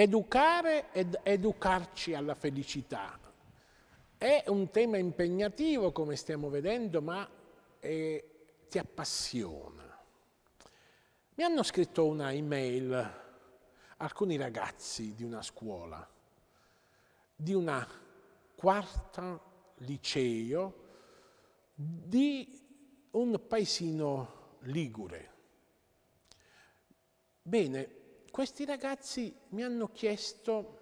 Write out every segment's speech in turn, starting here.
Educare ed educarci alla felicità. È un tema impegnativo, come stiamo vedendo, ma eh, ti appassiona. Mi hanno scritto una email alcuni ragazzi di una scuola, di una quarta liceo di un paesino ligure. Bene, questi ragazzi mi hanno chiesto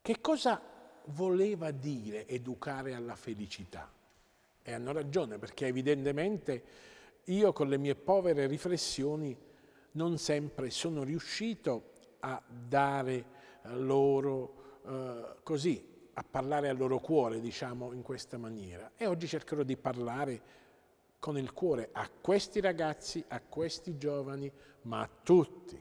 che cosa voleva dire educare alla felicità. E hanno ragione, perché evidentemente io con le mie povere riflessioni non sempre sono riuscito a dare loro eh, così, a parlare al loro cuore, diciamo, in questa maniera. E oggi cercherò di parlare con il cuore a questi ragazzi, a questi giovani, ma a tutti.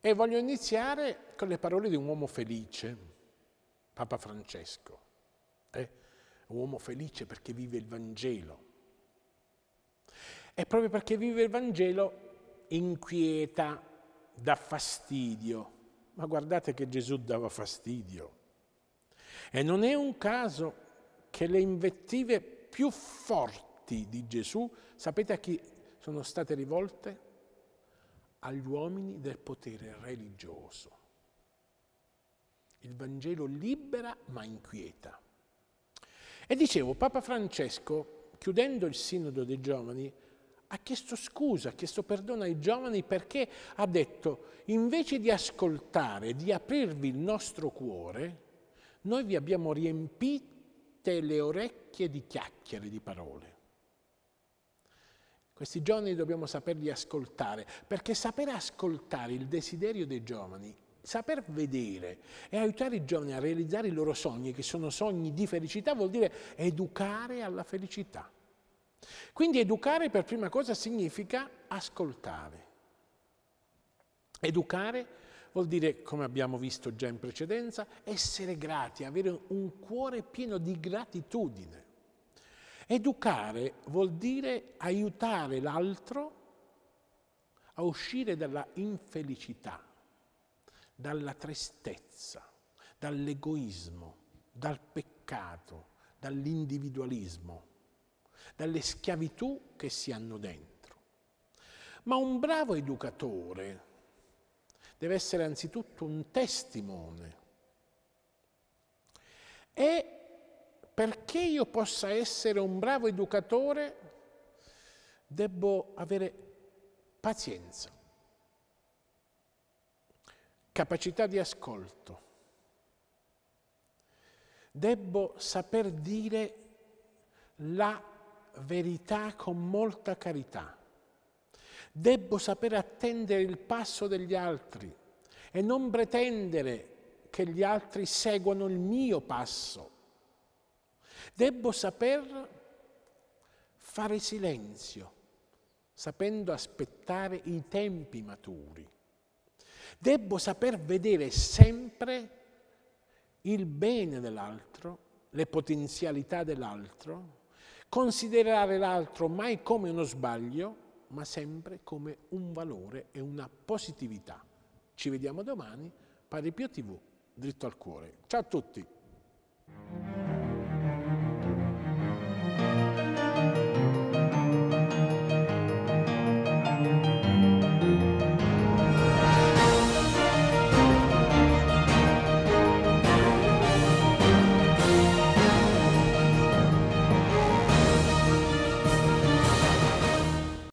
E voglio iniziare con le parole di un uomo felice, Papa Francesco. Eh? Un uomo felice perché vive il Vangelo. E proprio perché vive il Vangelo inquieta, dà fastidio. Ma guardate che Gesù dava fastidio. E non è un caso che le invettive più forti fatti di Gesù, sapete a chi sono state rivolte? Agli uomini del potere religioso. Il Vangelo libera ma inquieta. E dicevo, Papa Francesco, chiudendo il Sinodo dei Giovani, ha chiesto scusa, ha chiesto perdono ai giovani perché ha detto, invece di ascoltare, di aprirvi il nostro cuore, noi vi abbiamo riempite le orecchie di chiacchiere, di parole. Questi giovani dobbiamo saperli ascoltare, perché saper ascoltare il desiderio dei giovani, saper vedere e aiutare i giovani a realizzare i loro sogni, che sono sogni di felicità, vuol dire educare alla felicità. Quindi educare per prima cosa significa ascoltare. Educare vuol dire, come abbiamo visto già in precedenza, essere grati, avere un cuore pieno di gratitudine. Educare vuol dire aiutare l'altro a uscire dalla infelicità, dalla tristezza, dall'egoismo, dal peccato, dall'individualismo, dalle schiavitù che si hanno dentro. Ma un bravo educatore deve essere anzitutto un testimone. E perché io possa essere un bravo educatore, debbo avere pazienza, capacità di ascolto, debbo saper dire la verità con molta carità, debbo saper attendere il passo degli altri e non pretendere che gli altri seguano il mio passo Debbo saper fare silenzio, sapendo aspettare i tempi maturi. Debbo saper vedere sempre il bene dell'altro, le potenzialità dell'altro, considerare l'altro mai come uno sbaglio, ma sempre come un valore e una positività. Ci vediamo domani, Pari Pio TV, dritto al cuore. Ciao a tutti!